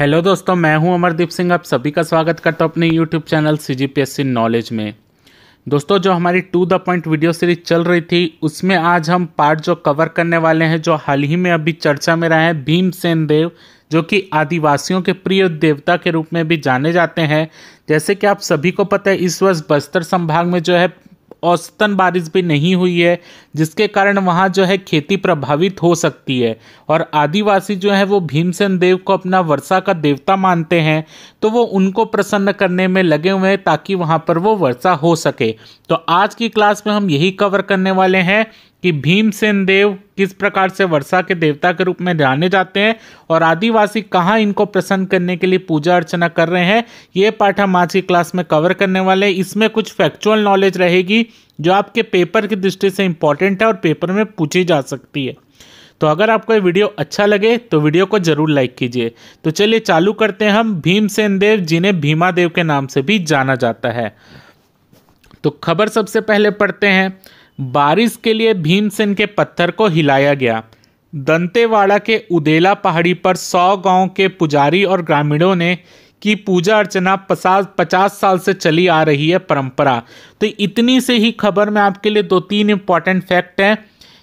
hello दोस्तों मैं हूं अमरदीप सिंह आप सभी का स्वागत करता हूं अपने YouTube channel C G P S C knowledge में दोस्तों जो हमारी to the point video series चल रही थी उसमें आज हम पार्ट जो कवर करने वाले हैं जो हाल ही में अभी चर्चा में रहे हैं भीमसेन देव जो कि आदिवासियों के प्रिय देवता के रूप में भी जाने जाते हैं जैसे कि आप सभी को पता है इस वर्ष बस्तर संभाग में जो है औसतन बारिश भी नहीं हुई है जिसके कारण वहाँ जो है खेती प्रभावित हो सकती है और आदिवासी जो है वो भीमसेन देव को अपना वर्षा का देवता मानते हैं तो वो उनको प्रसन्न करने में लगे हुए हैं ताकि वहाँ पर वो वर्षा हो सके तो आज की क्लास में हम यही कवर करने वाले हैं कि भीमसेन देव किस प्रकार से वर्षा के देवता के रूप में जाने जाते हैं और आदिवासी कहाँ इनको प्रसन्न करने के लिए पूजा अर्चना कर रहे हैं ये पाठ हम आज की क्लास में कवर करने वाले इसमें कुछ फैक्चुअल नॉलेज रहेगी जो आपके पेपर की दृष्टि से इंपॉर्टेंट है और पेपर में पूछी जा सकती है तो अगर आपको ये वीडियो अच्छा लगे तो वीडियो को जरूर लाइक कीजिए तो चलिए चालू करते हैं हम भीमसेन देव जिन्हें भीमा देव के नाम से भी जाना जाता है तो खबर सबसे पहले पढ़ते हैं बारिश के लिए भीमसेन के पत्थर को हिलाया गया दंतेवाड़ा के उदेला पहाड़ी पर सौ गांव के पुजारी और ग्रामीणों ने की पूजा अर्चना पचास पचास साल से चली आ रही है परंपरा तो इतनी से ही खबर में आपके लिए दो तीन इंपॉर्टेंट फैक्ट हैं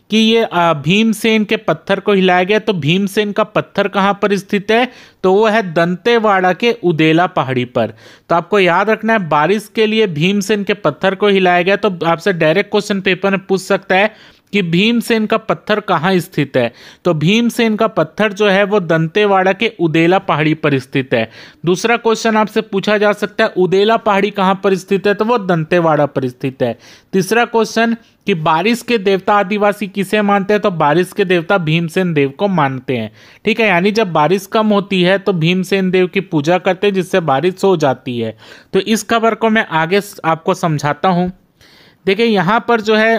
कि ये भीमसेन के पत्थर को हिलाया गया तो भीमसेन का पत्थर कहाँ पर स्थित है तो वो है दंतेवाड़ा के उदेला पहाड़ी पर तो आपको याद रखना है बारिश के लिए भीमसेन के पत्थर को हिलाया गया तो आपसे डायरेक्ट क्वेश्चन पेपर में पूछ सकता है कि भीमसेन का पत्थर कहाँ स्थित है तो भीमसेन का पत्थर जो है वो दंतेवाड़ा के उदेला पहाड़ी पर स्थित है दूसरा क्वेश्चन आपसे पूछा जा सकता है उदेला पहाड़ी कहाँ पर स्थित है तो वो दंतेवाड़ा पर स्थित है तीसरा क्वेश्चन कि बारिश के देवता आदिवासी किसे मानते हैं तो बारिश के देवता भीमसेन देव को मानते हैं ठीक है यानी जब बारिश कम होती है तो भीमसेन देव की पूजा करते हैं जिससे बारिश हो जाती है तो इस खबर को मैं आगे आपको समझाता हूँ देखिए यहाँ पर जो है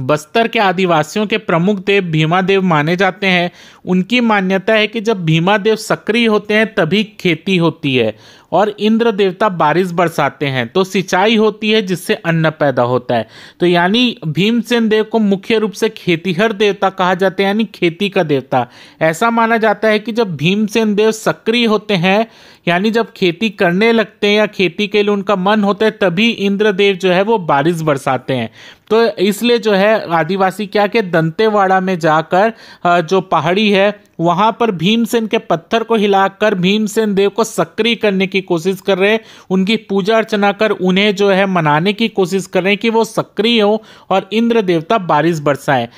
बस्तर के आदिवासियों के प्रमुख देव भीमादेव माने जाते हैं उनकी मान्यता है कि जब भीमादेव सक्रिय होते हैं तभी खेती होती है और इंद्र देवता बारिश बरसाते हैं तो सिंचाई होती है जिससे अन्न पैदा होता है तो यानी भीमसेन देव को मुख्य रूप से खेतीहर देवता कहा जाता है यानी खेती का देवता ऐसा माना जाता है कि जब भीमसेन देव सक्रिय होते हैं यानी जब खेती करने लगते हैं या खेती के लिए उनका मन होता है तभी इंद्रदेव जो है वो बारिश बरसाते हैं तो इसलिए जो है आदिवासी क्या के दंतेवाड़ा में जाकर जो पहाड़ी है वहां पर भीमसेन के पत्थर को हिलाकर भीमसेन देव को सक्रिय करने की कोशिश कर रहे हैं उनकी पूजा अर्चना कर उन्हें जो है मनाने की कोशिश कर रहे हैं कि वो सक्रिय हो और इंद्र देवता बारिश बरसाए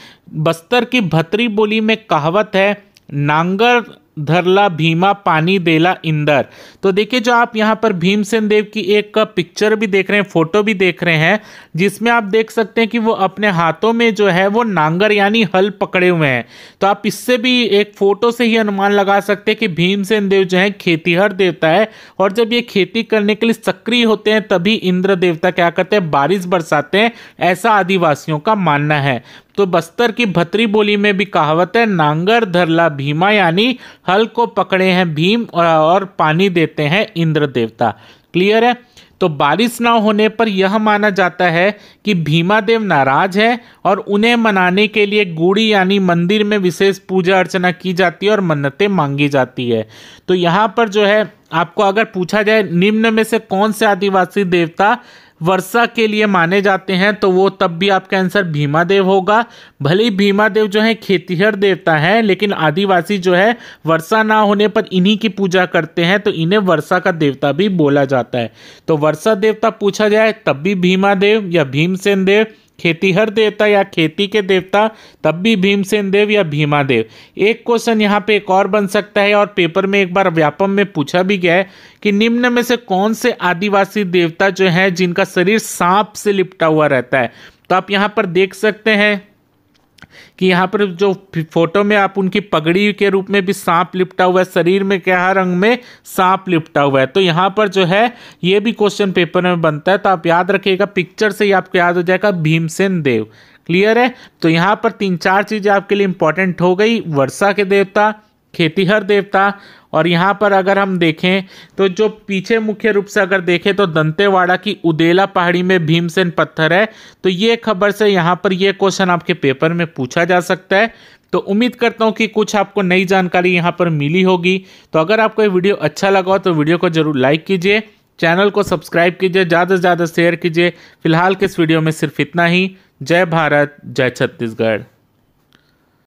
बस्तर की भतरी बोली में कहावत है नांगर धरला भीमा पानी देला इंदर तो देखिए जो आप यहाँ पर भीमसेन देव की एक पिक्चर भी देख रहे हैं फोटो भी देख रहे हैं जिसमें आप देख सकते हैं कि वो अपने हाथों में जो है वो नांगर यानी हल पकड़े हुए हैं तो आप इससे भी एक फोटो से ही अनुमान लगा सकते हैं कि भीमसेन देव जो है खेतीहर देवता है और जब ये खेती करने के लिए सक्रिय होते हैं तभी इंद्र देवता क्या करते हैं बारिश बरसाते हैं ऐसा आदिवासियों का मानना है तो बस्तर की भतरी बोली में भी कहावत है नांगर धरला भीमा यानी हल को पकड़े हैं भीम और पानी देते हैं इंद्र देवता क्लियर है तो बारिश ना होने पर यह माना जाता है कि भीमा देव नाराज है और उन्हें मनाने के लिए गुड़ी यानी मंदिर में विशेष पूजा अर्चना की जाती है और मन्नतें मांगी जाती है तो यहाँ पर जो है आपको अगर पूछा जाए निम्न में से कौन से आदिवासी देवता वर्षा के लिए माने जाते हैं तो वो तब भी आपका आंसर भीमा देव होगा भले ही भीमा देव जो है खेतीहर देवता है लेकिन आदिवासी जो है वर्षा ना होने पर इन्हीं की पूजा करते हैं तो इन्हें वर्षा का देवता भी बोला जाता है तो वर्षा देवता पूछा जाए तब भी भीमा देव या भीमसेन देव खेतीहर देवता या खेती के देवता तब भी भीमसेन देव या भीमा देव एक क्वेश्चन यहाँ पे एक और बन सकता है और पेपर में एक बार व्यापम में पूछा भी गया है कि निम्न में से कौन से आदिवासी देवता जो है जिनका शरीर सांप से लिपटा हुआ रहता है तो आप यहाँ पर देख सकते हैं कि यहाँ पर जो फोटो में आप उनकी पगड़ी के रूप में भी सांप लिपटा हुआ है शरीर में क्या रंग में सांप लिपटा हुआ है तो यहाँ पर जो है ये भी क्वेश्चन पेपर में बनता है तो आप याद रखिएगा पिक्चर से ही आपको याद हो जाएगा भीमसेन देव क्लियर है तो यहाँ पर तीन चार चीज़ें आपके लिए इंपॉर्टेंट हो गई वर्षा के देवता खेतीहर देवता और यहाँ पर अगर हम देखें तो जो पीछे मुख्य रूप से अगर देखें तो दंतेवाड़ा की उदेला पहाड़ी में भीमसेन पत्थर है तो ये खबर से यहाँ पर ये क्वेश्चन आपके पेपर में पूछा जा सकता है तो उम्मीद करता हूँ कि कुछ आपको नई जानकारी यहाँ पर मिली होगी तो अगर आपको ये वीडियो अच्छा लगा हो तो वीडियो को जरूर लाइक कीजिए चैनल को सब्सक्राइब कीजिए ज़्यादा से ज़्यादा शेयर कीजिए फिलहाल के इस वीडियो में सिर्फ इतना ही जय भारत जय छत्तीसगढ़